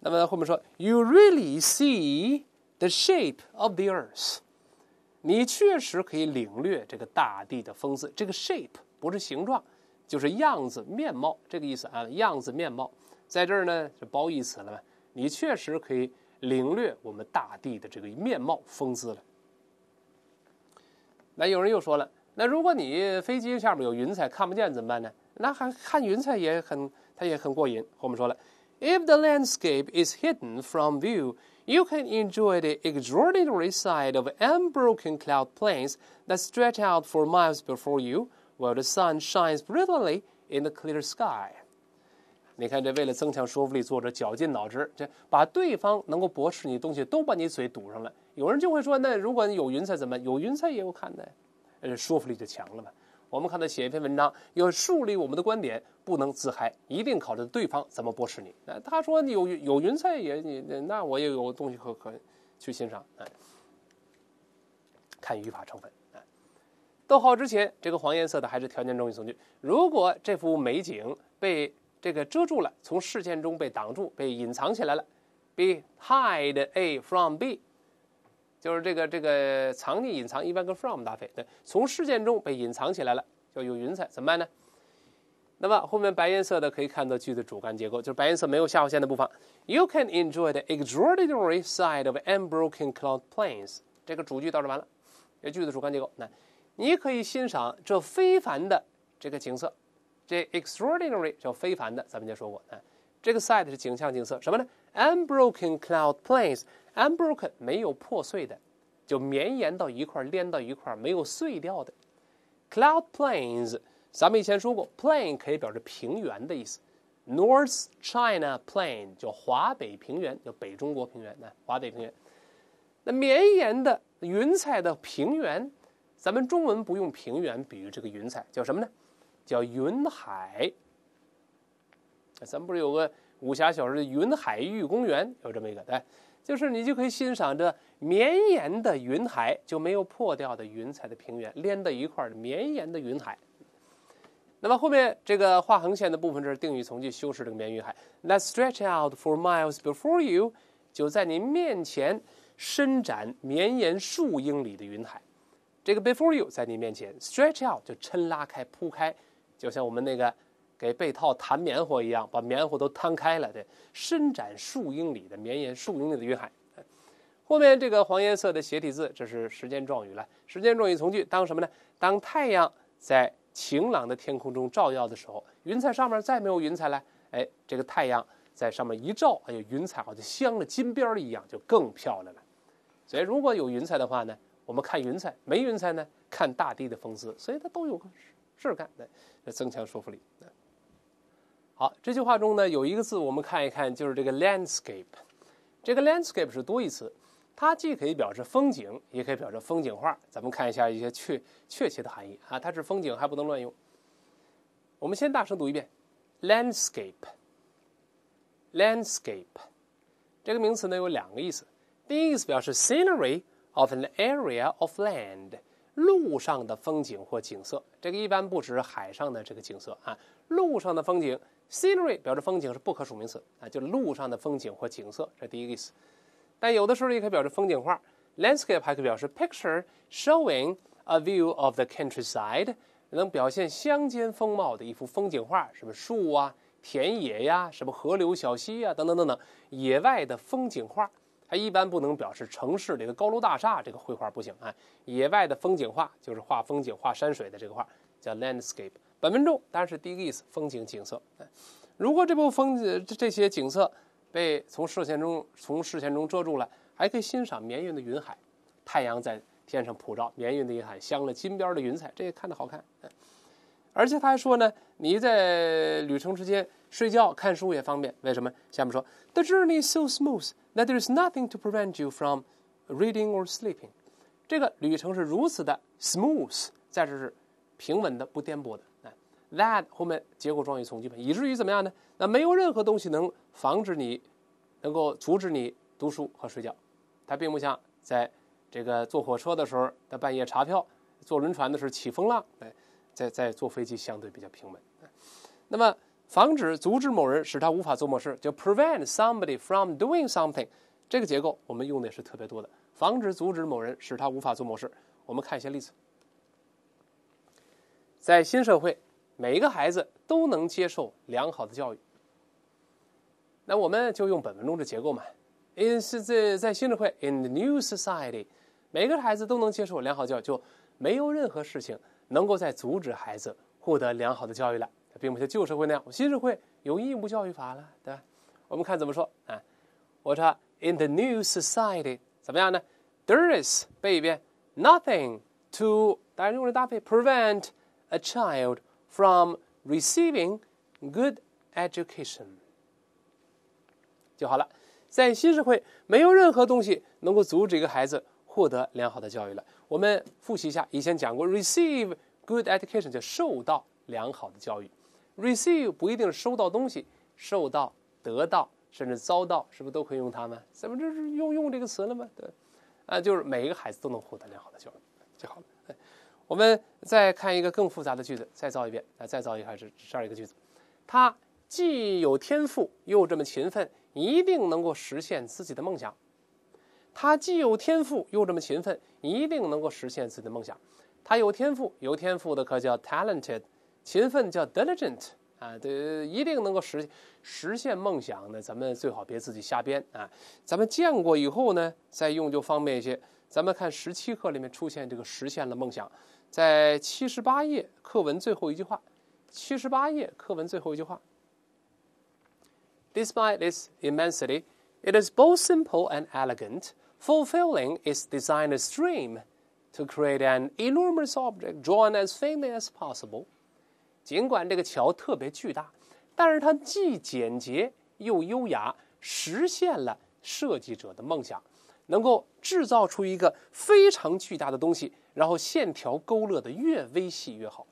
那么后面说，You really see the shape of the earth，你确实可以领略这个大地的风姿。这个 shape 不是形状，就是样子、面貌这个意思啊。样子、面貌在这儿呢，是褒义词了。你确实可以领略我们大地的这个面貌风姿了。那有人又说了，那如果你飞机下面有云彩看不见怎么办呢？那还看云彩也很，它也很过瘾。后面说了。If the landscape is hidden from view, you can enjoy the extraordinary sight of unbroken cloud plains that stretch out for miles before you while the sun shines brilliantly in the clear sky. 我们看他写一篇文章，要树立我们的观点，不能自嗨，一定考虑对方怎么驳斥你。那他说有有云彩也那我也有东西可可去欣赏，哎，看语法成分，哎，逗号之前这个黄颜色的还是条件状语从句，如果这幅美景被这个遮住了，从视线中被挡住，被隐藏起来了，be hide a from b。就是这个这个藏匿隐藏一般跟 from 搭配，对，从事件中被隐藏起来了，叫有云彩怎么办呢？那么后面白颜色的可以看到句子主干结构，就是白颜色没有下划线的部分。You can enjoy the extraordinary sight of unbroken cloud plains。这个主句到这完了，这句子主干结构，那你可以欣赏这非凡的这个景色，这 extraordinary 叫非凡的，咱们就说过，啊，这个 sight 是景象景色，什么呢？unbroken cloud plains。Unbroken 没有破碎的，就绵延到一块，连到一块，没有碎掉的。Cloud plains，咱们以前说过，plain 可以表示平原的意思。North China Plain 叫华北平原，叫北中国平原。那华北平原，那绵延的云彩的平原，咱们中文不用平原比喻这个云彩，叫什么呢？叫云海。咱们不是有个武侠小说《云海玉公园》有这么一个，对。就是你就可以欣赏着绵延的云海，就没有破掉的云彩的平原连在一块儿，绵延的云海。那么后面这个画横线的部分，这是定语从句修饰这个绵云海。Let stretch out for miles before you，就在你面前伸展绵延数英里的云海。这个 before you 在你面前，stretch out 就抻拉开铺开，就像我们那个。给被套弹棉花一样，把棉花都摊开了。对，伸展数英里的绵延数英里的云海。后面这个黄颜色的斜体字，这是时间状语了。时间状语从句，当什么呢？当太阳在晴朗的天空中照耀的时候，云彩上面再没有云彩了。哎，这个太阳在上面一照，哎云彩好像镶了金边儿一样，就更漂亮了。所以如果有云彩的话呢，我们看云彩；没云彩呢，看大地的风姿。所以它都有个事干，来增强说服力。好，这句话中呢有一个字，我们看一看，就是这个 landscape。这个 landscape 是多义词，它既可以表示风景，也可以表示风景画。咱们看一下一些确确切的含义啊，它是风景，还不能乱用。我们先大声读一遍，landscape。landscape。这个名词呢有两个意思，第一个意思表示 scenery of an area of land。路上的风景或景色，这个一般不指海上的这个景色啊，路上的风景 （scenery） 表示风景是不可数名词啊，就路上的风景或景色，这第一个意思。但有的时候也可以表示风景画，landscape 还可以表示 picture showing a view of the countryside，能表现乡间风貌的一幅风景画，什么树啊、田野呀、什么河流小溪啊等等等等，野外的风景画。它一般不能表示城市里的高楼大厦，这个绘画不行啊。野外的风景画就是画风景、画山水的这个画，叫 landscape。本分中当然是第一个意思，风景景色。如果这部风景这些景色被从视线中从视线中遮住了，还可以欣赏绵云的云海，太阳在天上普照，绵云的云海镶了金边的云彩，这也看着好看。而且他还说呢，你在旅程之间。睡觉看书也方便，为什么？下面说，The journey is so smooth that there is nothing to prevent you from reading or sleeping。这个旅程是如此的 smooth，在这是平稳的，不颠簸的。哎，that 后面结果状语从句以至于怎么样呢？那没有任何东西能防止你，能够阻止你读书和睡觉。它并不像在这个坐火车的时候在半夜查票，坐轮船的时候起风浪，哎，在在坐飞机相对比较平稳。那么。防止阻止某人使他无法做某事，就 prevent somebody from doing something 这个结构我们用的是特别多的。防止阻止某人使他无法做某事，我们看一些例子。在新社会，每一个孩子都能接受良好的教育。那我们就用本文中的结构嘛。in 是这在新社会，in the new society，每个孩子都能接受良好教，育，就没有任何事情能够在阻止孩子获得良好的教育了。并不像旧社会那样，新社会有义务教育法了，对吧？我们看怎么说啊？我说 In the new society，怎么样呢？There is 背一遍，nothing to 大家用中搭配 prevent a child from receiving good education 就好了。在新社会，没有任何东西能够阻止一个孩子获得良好的教育了。我们复习一下，以前讲过 receive good education 就受到良好的教育。receive 不一定收到东西，受到、得到，甚至遭到，是不是都可以用它们？咱们这是用用这个词了吗？对，啊，就是每一个孩子都能获得良好的教育就好了。哎，我们再看一个更复杂的句子，再造一遍，来再造一下这这样一个句子：他既有天赋，又这么勤奋，一定能够实现自己的梦想。他既有天赋，又这么勤奋，一定能够实现自己的梦想。他有天赋，有天赋的可叫 talented。勤奋叫 diligent 啊，对，一定能够实实现梦想呢。咱们最好别自己瞎编啊。咱们见过以后呢，再用就方便一些。咱们看十七课里面出现这个实现了梦想，在七十八页课文最后一句话，七十八页课文最后一句话。Despite its immensity, it is both simple and elegant, fulfilling its designer's dream to create an enormous object drawn as faintly as possible. 尽管这个桥特别巨大，但是它既简洁又优雅，实现了设计者的梦想，能够制造出一个非常巨大的东西，然后线条勾勒的越微细越好。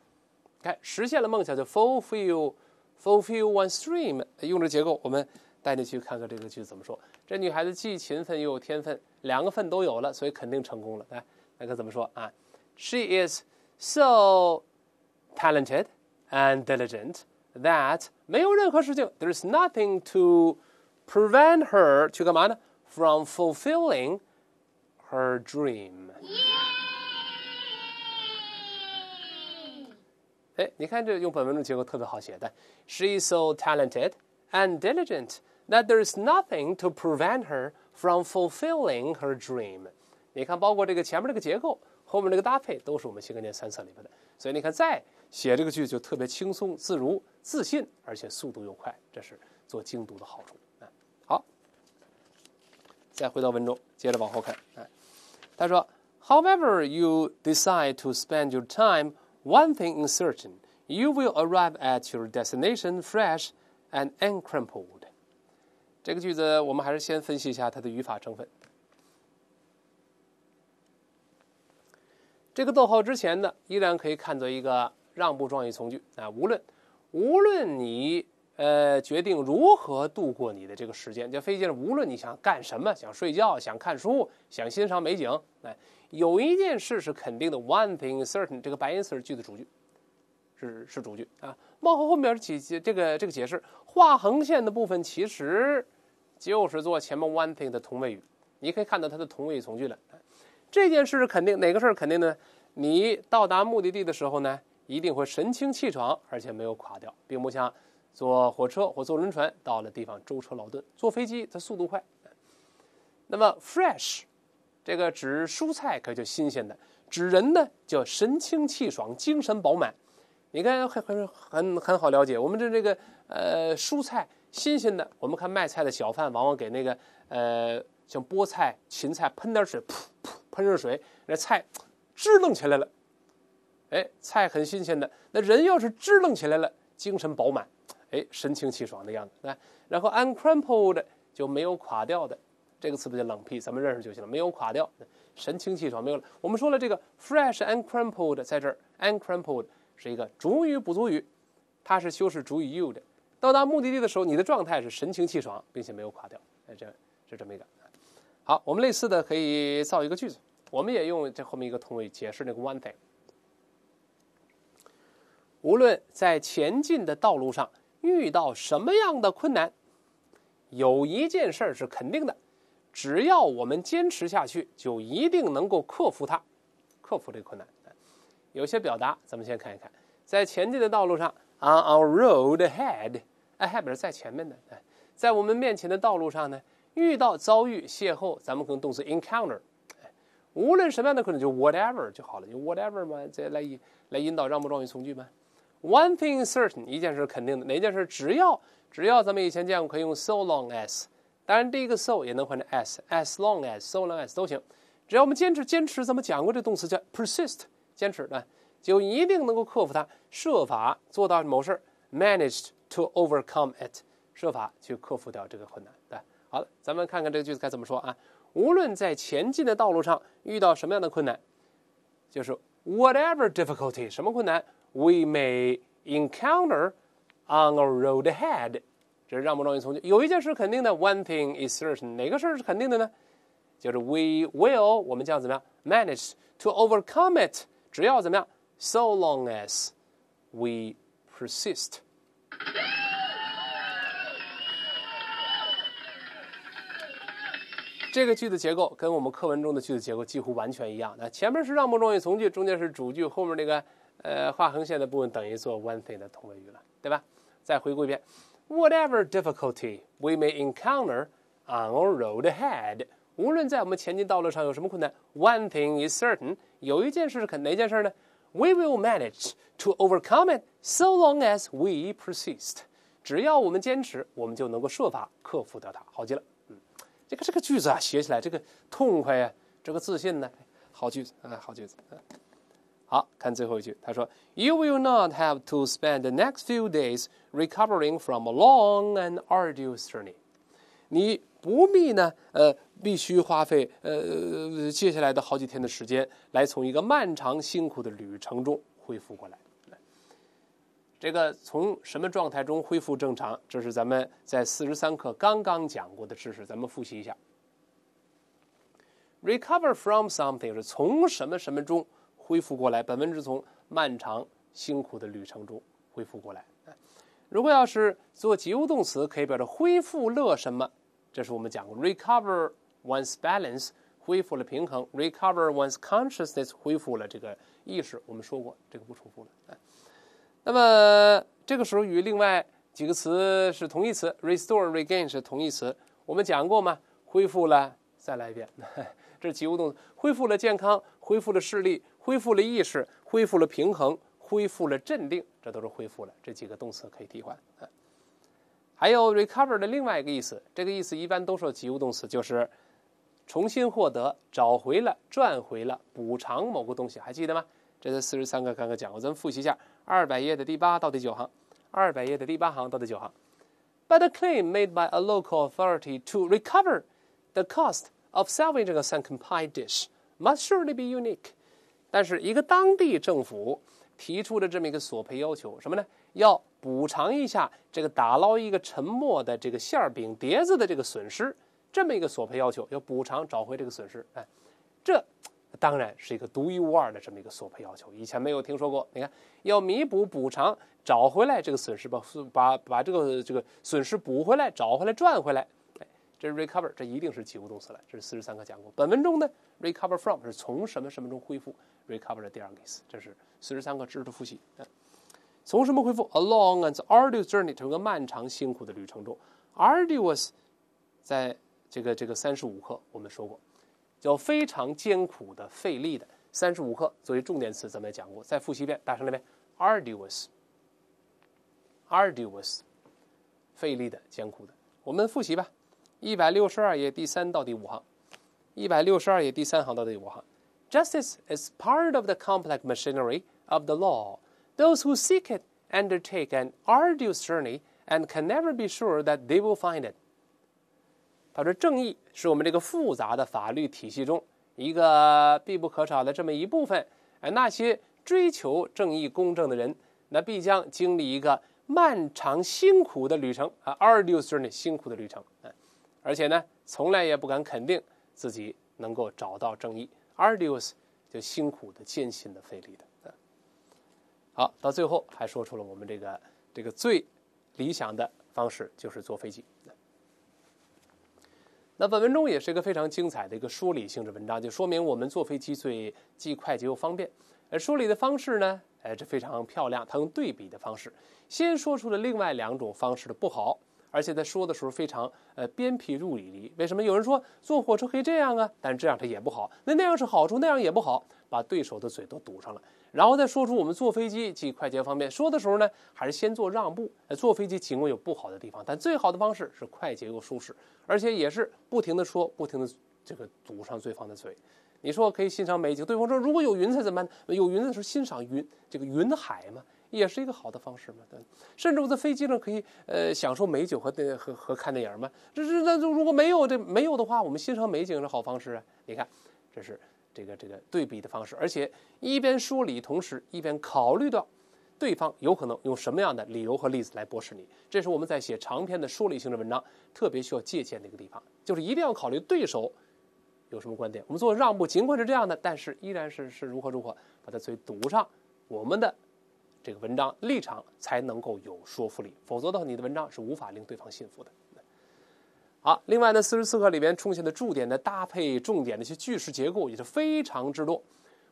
看，实现了梦想就 fulfill fulfill one's dream。用这结构，我们带你去看看这个句怎么说。这女孩子既勤奋又有天分，两个份都有了，所以肯定成功了。来，来看怎么说啊？She is so talented. and diligent that 没有任何事情，there's nothing to prevent her from fulfilling her dream。哎，你看这用本文中结构特别好写的，She eh, is so talented and diligent that there is nothing to prevent her from fulfilling her dream。你看，包括这个前面这个结构，后面这个搭配，都是我们新概念三册里边的。所以你看，在写这个句就特别轻松自如、自信，而且速度又快，这是做精读的好处。好，再回到文中，接着往后看。哎，他说：However, you decide to spend your time, one thing is certain: you will arrive at your destination fresh and uncrumpled。这个句子我们还是先分析一下它的语法成分。这个逗号之前呢，依然可以看作一个。让步状语从句啊，无论，无论你呃决定如何度过你的这个时间，就飞机上，无论你想干什么，想睡觉，想看书，想欣赏美景，哎，有一件事是肯定的，one thing certain，这个白颜色儿句子主句是是主句啊，冒号后面是解这个这个解释，画横线的部分其实就是做前面 one thing 的同位语，你可以看到它的同位语从句了。这件事是肯定，哪个事儿肯定呢？你到达目的地的时候呢？一定会神清气爽，而且没有垮掉，并不像坐火车或坐轮船到了地方舟车劳顿。坐飞机它速度快。那么 fresh 这个指蔬菜可就新鲜的，指人呢就神清气爽、精神饱满。你看很很很很好了解。我们这这个呃蔬菜新鲜的，我们看卖菜的小贩往往给那个呃像菠菜、芹菜喷点水，噗噗喷热水，那菜支棱起来了。哎，菜很新鲜的。那人要是支棱起来了，精神饱满，哎，神清气爽的样子。来，然后 u n c r u m p l e d 就没有垮掉的。这个词不叫冷僻，咱们认识就行了。没有垮掉，神清气爽，没有。我们说了这个 fresh u n c r u m p l e d 在这儿 u n c r u m p l e d 是一个主语补足语，它是修饰主语 you 的。到达目的地的时候，你的状态是神清气爽，并且没有垮掉。哎，这是这么一个。好，我们类似的可以造一个句子，我们也用这后面一个同位解释那个 one day。无论在前进的道路上遇到什么样的困难，有一件事是肯定的，只要我们坚持下去，就一定能够克服它，克服这个困难。有些表达，咱们先看一看，在前进的道路上，on our road ahead，ahead 表示在前面的，哎，在我们面前的道路上呢，遇到、遭遇、邂逅，咱们可能动词 encounter，无论什么样的困难，就 whatever 就好了，就 whatever 嘛，再来来引导让步状语从句嘛。One thing certain，一件事是肯定的。哪件事？只要只要咱们以前见过，可以用 so long as。当然，第一个 so 也能换成 as，as long as，so long as 都行。只要我们坚持坚持，咱们讲过这动词叫 persist，坚持呢，就一定能够克服它，设法做到某事 m a n a g e d to overcome it，设法去克服掉这个困难，对。好了，咱们看看这个句子该怎么说啊？无论在前进的道路上遇到什么样的困难，就是 whatever difficulty，什么困难？we may encounter on a road ahead。这让不让你从有一件事肯定的，one thing is certain，哪个事儿是肯定的呢？就是 we will，我们将怎么样 manage to overcome it，只要怎么样，so long as we persist。这个句子结构跟我们课文中的句子结构几乎完全一样。那前面是让步状语从句，中间是主句，后面那个。呃，画横线的部分等于做 one thing 的同位语了，对吧？再回顾一遍，whatever difficulty we may encounter on our road ahead，无论在我们前进道路上有什么困难，one thing is certain，有一件事是肯哪件事呢？We will manage to overcome it so long as we persist。只要我们坚持，我们就能够设法克服掉它。好极了，嗯，这个这个句子啊，写起来这个痛快呀，这个自信呢，好句子啊，好句子啊。好看最后一句，他说：“You will not have to spend the next few days recovering from a long and arduous journey。”你不必呢，呃，必须花费呃接下来的好几天的时间，来从一个漫长辛苦的旅程中恢复过来。这个从什么状态中恢复正常？这是咱们在四十三课刚刚讲过的知识，咱们复习一下。Recover from something 是从什么什么中？恢复过来，本文是从漫长辛苦的旅程中恢复过来。如果要是做及物动词，可以表示恢复了什么？这是我们讲过，recover one's balance，恢复了平衡；recover one's consciousness，恢复了这个意识。我们说过，这个不重复了。那么这个时候与另外几个词是同义词，restore、regain 是同义词。我们讲过吗？恢复了，再来一遍。这是及物动词，恢复了健康，恢复了视力。恢复了意识，恢复了平衡，恢复了镇定，这都是恢复了。这几个动词可以替换啊。还有 recover 的另外一个意思，这个意思一般都说及物动词，就是重新获得、找回了、赚回了、补偿某个东西，还记得吗？这是四十三个，刚刚讲，过，咱们复习一下，二百页的第八到第九行，二百页的第八行到第九行。But a claim made by a local authority to recover the cost of salvaging a sunken pie dish must surely be unique. 但是一个当地政府提出的这么一个索赔要求什么呢？要补偿一下这个打捞一个沉没的这个馅饼碟子的这个损失，这么一个索赔要求，要补偿找回这个损失。哎，这当然是一个独一无二的这么一个索赔要求，以前没有听说过。你看，要弥补补偿找回来这个损失把把把这个这个损失补回来，找回来赚回来。这是 recover，这一定是及物动词了。这是四十三课讲过。本文中呢 recover from 是从什么什么中恢复，recover 的第二个意思。这是四十三课知识的复习。从什么恢复？Along an arduous journey，整个漫长辛苦的旅程中，arduous 在这个这个三十五课我们说过，叫非常艰苦的、费力的。三十五课作为重点词，咱们也讲过，再复习一遍，大声那边 arduous，arduous，费力的、艰苦的。我们复习吧。一百六十二页第三到第五行，一百六十二页第三行到第五行。Justice is part of the complex machinery of the law. Those who seek it undertake an arduous journey and can never be sure that they will find it. 他说，正义是我们这个复杂的法律体系中一个必不可少的这么一部分。而那些追求正义公正的人，那必将经历一个漫长辛苦的旅程啊，arduous journey 辛苦的旅程。而且呢，从来也不敢肯定自己能够找到正义。arduous 就辛苦的、艰辛的、费力的啊。好，到最后还说出了我们这个这个最理想的方式就是坐飞机。那本文中也是一个非常精彩的一个梳理性质文章，就说明我们坐飞机最既快捷又方便。呃，梳理的方式呢，哎，这非常漂亮，它用对比的方式，先说出了另外两种方式的不好。而且在说的时候非常呃鞭辟入里里。为什么有人说坐火车可以这样啊？但这样它也不好。那那样是好处，那样也不好，把对手的嘴都堵上了。然后再说出我们坐飞机既快捷方便。说的时候呢，还是先做让步。坐飞机尽管有不好的地方，但最好的方式是快捷又舒适。而且也是不停的说，不停的这个堵上对方的嘴。你说可以欣赏美景，对方说如果有云彩怎么办？有云彩候欣赏云这个云海嘛。也是一个好的方式嘛，对，甚至我在飞机上可以呃享受美酒和和和看电影嘛。这是那，如果没有这没有的话，我们欣赏美景是好方式啊。你看，这是这个这个对比的方式，而且一边说理，同时一边考虑到对方有可能用什么样的理由和例子来驳斥你。这是我们在写长篇的说理性的文章特别需要借鉴的一个地方，就是一定要考虑对手有什么观点。我们做让步，尽管是这样的，但是依然是是如何如何把它嘴堵上我们的。这个文章立场才能够有说服力，否则的话，你的文章是无法令对方信服的。好，另外呢，四十四课里边出现的重点的搭配、重点的一些句式结构也是非常之多，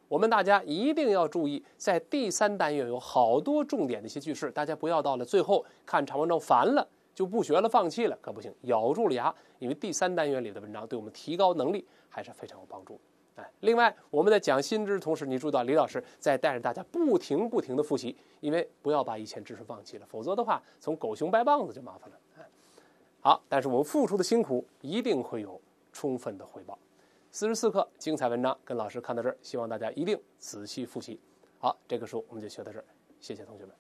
我们大家一定要注意，在第三单元有好多重点的一些句式，大家不要到了最后看长文章烦了就不学了、放弃了，可不行，咬住了牙，因为第三单元里的文章对我们提高能力还是非常有帮助。哎，另外我们在讲新知的同时，你注意到李老师在带着大家不停不停的复习，因为不要把以前知识忘记了，否则的话，从狗熊掰棒子就麻烦了。哎，好，但是我们付出的辛苦一定会有充分的回报。四十四课精彩文章跟老师看到这儿，希望大家一定仔细复习。好，这个书我们就学到这儿，谢谢同学们。